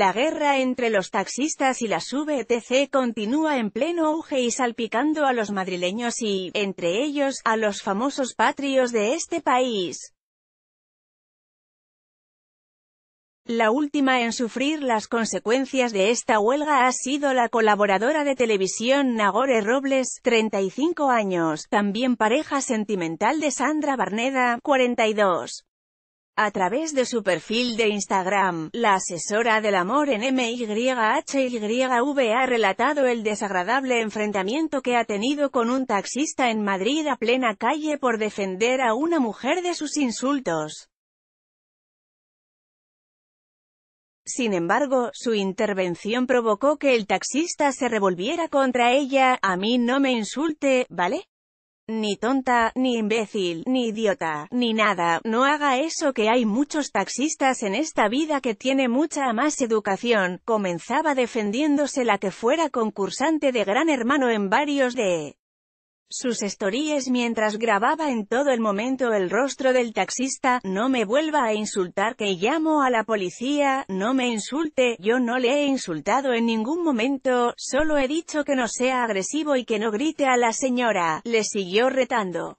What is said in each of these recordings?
La guerra entre los taxistas y las VTC continúa en pleno auge y salpicando a los madrileños y, entre ellos, a los famosos patrios de este país. La última en sufrir las consecuencias de esta huelga ha sido la colaboradora de televisión Nagore Robles, 35 años, también pareja sentimental de Sandra Barneda, 42. A través de su perfil de Instagram, la asesora del amor en MYHYV ha relatado el desagradable enfrentamiento que ha tenido con un taxista en Madrid a plena calle por defender a una mujer de sus insultos. Sin embargo, su intervención provocó que el taxista se revolviera contra ella, a mí no me insulte, ¿vale? Ni tonta, ni imbécil, ni idiota, ni nada, no haga eso que hay muchos taxistas en esta vida que tiene mucha más educación, comenzaba defendiéndose la que fuera concursante de Gran Hermano en varios de sus stories mientras grababa en todo el momento el rostro del taxista, no me vuelva a insultar que llamo a la policía, no me insulte, yo no le he insultado en ningún momento, solo he dicho que no sea agresivo y que no grite a la señora, le siguió retando.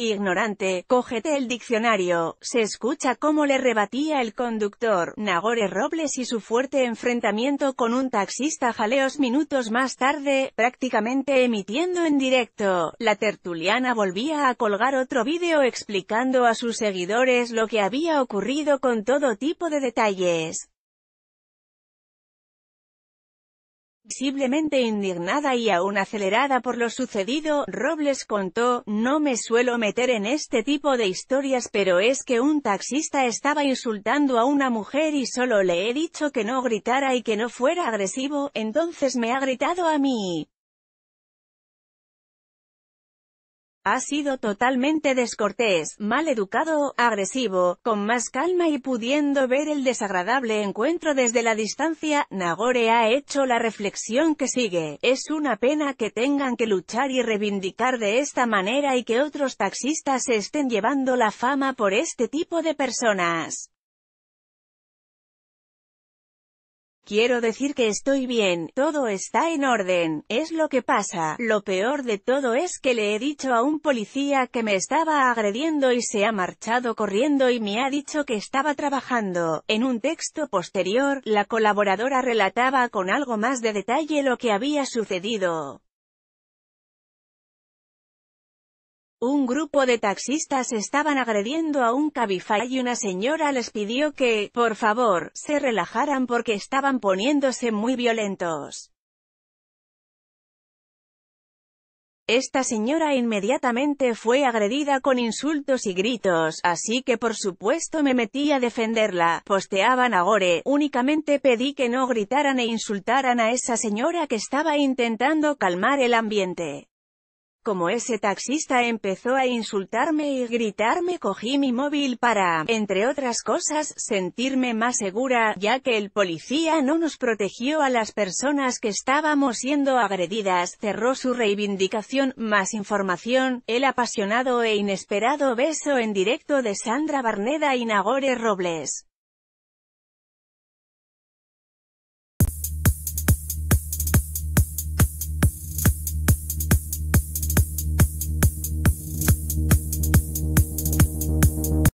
Ignorante, cógete el diccionario, se escucha cómo le rebatía el conductor, Nagore Robles y su fuerte enfrentamiento con un taxista jaleos minutos más tarde, prácticamente emitiendo en directo, la tertuliana volvía a colgar otro vídeo explicando a sus seguidores lo que había ocurrido con todo tipo de detalles. Visiblemente indignada y aún acelerada por lo sucedido, Robles contó, no me suelo meter en este tipo de historias pero es que un taxista estaba insultando a una mujer y solo le he dicho que no gritara y que no fuera agresivo, entonces me ha gritado a mí. Ha sido totalmente descortés, mal educado, agresivo, con más calma y pudiendo ver el desagradable encuentro desde la distancia, Nagore ha hecho la reflexión que sigue. Es una pena que tengan que luchar y reivindicar de esta manera y que otros taxistas estén llevando la fama por este tipo de personas. Quiero decir que estoy bien, todo está en orden, es lo que pasa. Lo peor de todo es que le he dicho a un policía que me estaba agrediendo y se ha marchado corriendo y me ha dicho que estaba trabajando. En un texto posterior, la colaboradora relataba con algo más de detalle lo que había sucedido. Un grupo de taxistas estaban agrediendo a un cabify y una señora les pidió que, por favor, se relajaran porque estaban poniéndose muy violentos. Esta señora inmediatamente fue agredida con insultos y gritos, así que por supuesto me metí a defenderla, posteaban a Gore, únicamente pedí que no gritaran e insultaran a esa señora que estaba intentando calmar el ambiente. Como ese taxista empezó a insultarme y gritarme cogí mi móvil para, entre otras cosas, sentirme más segura, ya que el policía no nos protegió a las personas que estábamos siendo agredidas, cerró su reivindicación, más información, el apasionado e inesperado beso en directo de Sandra Barneda y Nagore Robles.